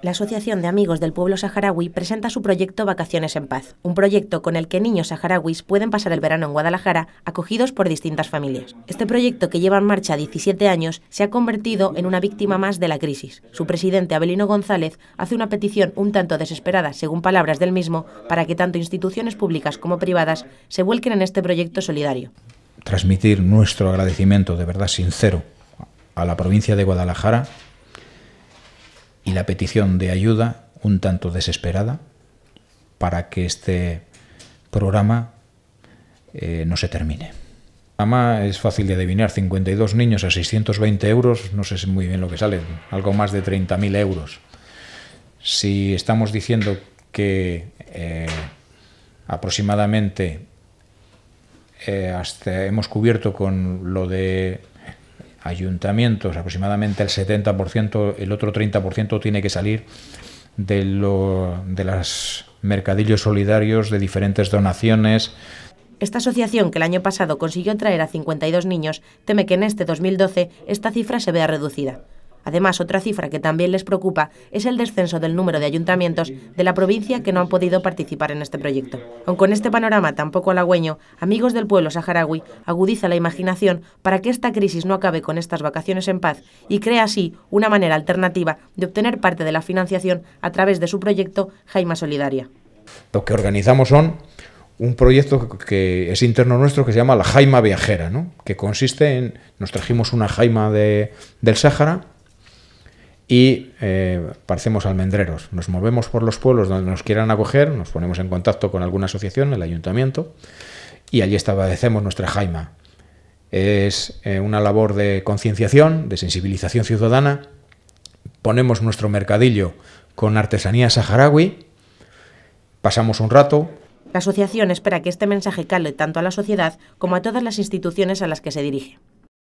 la Asociación de Amigos del Pueblo Saharaui presenta su proyecto Vacaciones en Paz, un proyecto con el que niños saharauis pueden pasar el verano en Guadalajara acogidos por distintas familias. Este proyecto, que lleva en marcha 17 años, se ha convertido en una víctima más de la crisis. Su presidente, Abelino González, hace una petición un tanto desesperada, según palabras del mismo, para que tanto instituciones públicas como privadas se vuelquen en este proyecto solidario. Transmitir nuestro agradecimiento de verdad sincero a la provincia de Guadalajara y la petición de ayuda un tanto desesperada para que este programa eh, no se termine. mamá es fácil de adivinar, 52 niños a 620 euros, no sé muy bien lo que sale, algo más de 30.000 euros. Si estamos diciendo que eh, aproximadamente eh, hemos cubierto con lo de ayuntamientos, aproximadamente el 70%, el otro 30% tiene que salir de, de los mercadillos solidarios, de diferentes donaciones. Esta asociación, que el año pasado consiguió traer a 52 niños, teme que en este 2012 esta cifra se vea reducida. Además, otra cifra que también les preocupa es el descenso del número de ayuntamientos de la provincia que no han podido participar en este proyecto. Aunque con este panorama tampoco halagüeño, amigos del pueblo saharaui agudiza la imaginación para que esta crisis no acabe con estas vacaciones en paz y crea así una manera alternativa de obtener parte de la financiación a través de su proyecto Jaima Solidaria. Lo que organizamos son un proyecto que es interno nuestro que se llama la Jaima Viajera, que consiste en, nos trajimos una Jaima del Sáhara, y eh, parecemos almendreros. Nos movemos por los pueblos donde nos quieran acoger, nos ponemos en contacto con alguna asociación, el ayuntamiento, y allí establecemos nuestra jaima. Es eh, una labor de concienciación, de sensibilización ciudadana. Ponemos nuestro mercadillo con artesanía saharaui, pasamos un rato. La asociación espera que este mensaje cale tanto a la sociedad como a todas las instituciones a las que se dirige.